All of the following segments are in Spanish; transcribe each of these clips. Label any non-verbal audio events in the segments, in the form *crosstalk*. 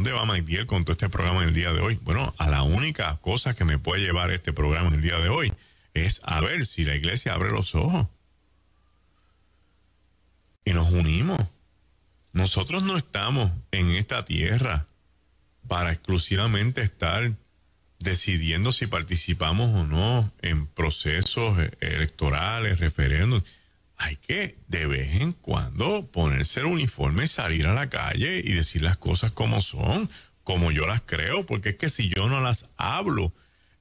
dónde va Magdiel con todo este programa en el día de hoy? Bueno, a la única cosa que me puede llevar este programa en el día de hoy es a ver si la iglesia abre los ojos. Y nos unimos. Nosotros no estamos en esta tierra para exclusivamente estar decidiendo si participamos o no en procesos e-, electorales, referéndums hay que de vez en cuando ponerse el uniforme, salir a la calle y decir las cosas como son, como yo las creo, porque es que si yo no las hablo,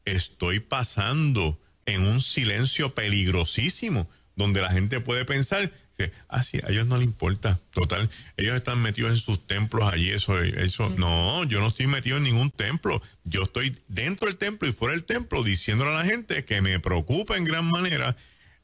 estoy pasando en un silencio peligrosísimo, donde la gente puede pensar que, ah, a ellos no les importa, total, ellos están metidos en sus templos allí, eso, eso, mm. no, yo no estoy metido en ningún templo, yo estoy dentro del templo y fuera del templo diciéndole a la gente que me preocupa en gran manera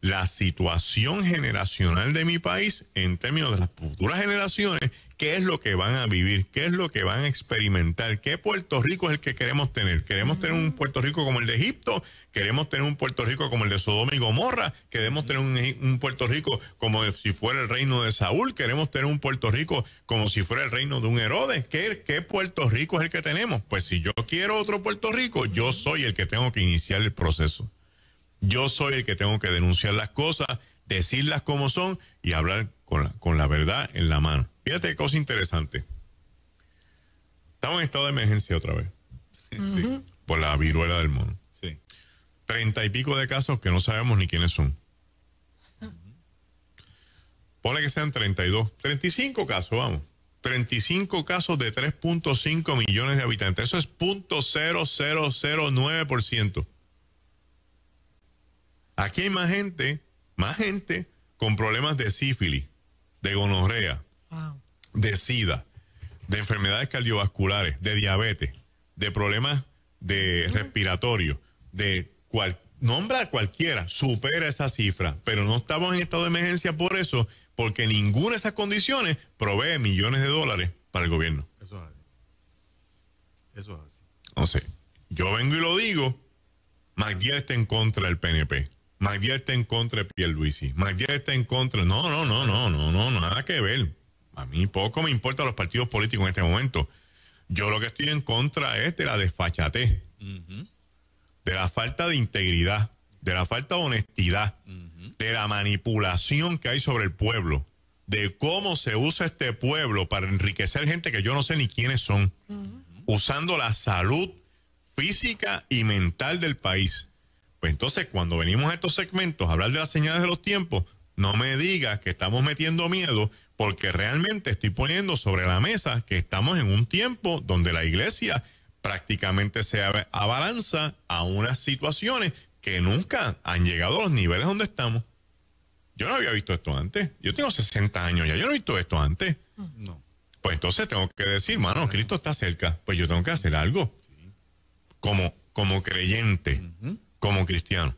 la situación generacional de mi país en términos de las futuras generaciones, qué es lo que van a vivir, qué es lo que van a experimentar, qué Puerto Rico es el que queremos tener. Queremos tener un Puerto Rico como el de Egipto, queremos tener un Puerto Rico como el de Sodoma y Gomorra, queremos tener un, Puerto Rico como si fuera el reino de Saúl, queremos tener un Puerto Rico como si fuera el reino de un Herodes. qué Puerto Rico es el que tenemos? Pues si yo quiero otro Puerto Rico, yo soy el que tengo que iniciar el proceso. Yo soy el que tengo que denunciar las cosas, decirlas como son y hablar con la, verdad en la mano. Fíjate qué cosa interesante. Estamos en estado de emergencia otra vez. *laughs* por la viruela del mono. Sí. Treinta y pico de casos que no sabemos ni quiénes son. Pone Ponle que sean 32, 35 casos, vamos. Treinta y cinco casos de 3.5 millones de habitantes. Eso es ciento. Aquí hay más gente, más gente con problemas de sífilis, de gonorrea, de sida, de enfermedades cardiovasculares, de diabetes, de problemas de respiratorios, de cual, nombra cualquiera, supera esa cifra, pero no estamos en estado de emergencia por eso, porque ninguna de esas condiciones provee millones de dólares para el gobierno. Eso es así. Eso es así. No sé, yo vengo y lo digo, MacDiel está en contra del PNP bien está en contra de Pierluisi. bien está en contra. No, no, no, no, no, no, nada que ver. A mí poco me importan los partidos políticos en este momento. Yo lo que estoy en contra es de la desfachatez, de la falta de integridad, de la falta de honestidad, de la manipulación que hay sobre el pueblo, de cómo se usa este pueblo para enriquecer gente que yo no sé ni quiénes son, usando la salud física y mental del país pues entonces, cuando venimos a estos segmentos a hablar de las señales de los tiempos, no me digas que estamos metiendo miedo, porque realmente estoy poniendo sobre la mesa que estamos en un tiempo donde la iglesia prácticamente se abalanza a unas situaciones que nunca han llegado a los niveles donde estamos. Yo no había visto esto antes. Yo tengo 60 años ya. Yo no he visto esto antes. No. Pues entonces tengo que decir, mano, Cristo está cerca. Pues yo tengo que hacer algo. Como, como creyente como cristiano.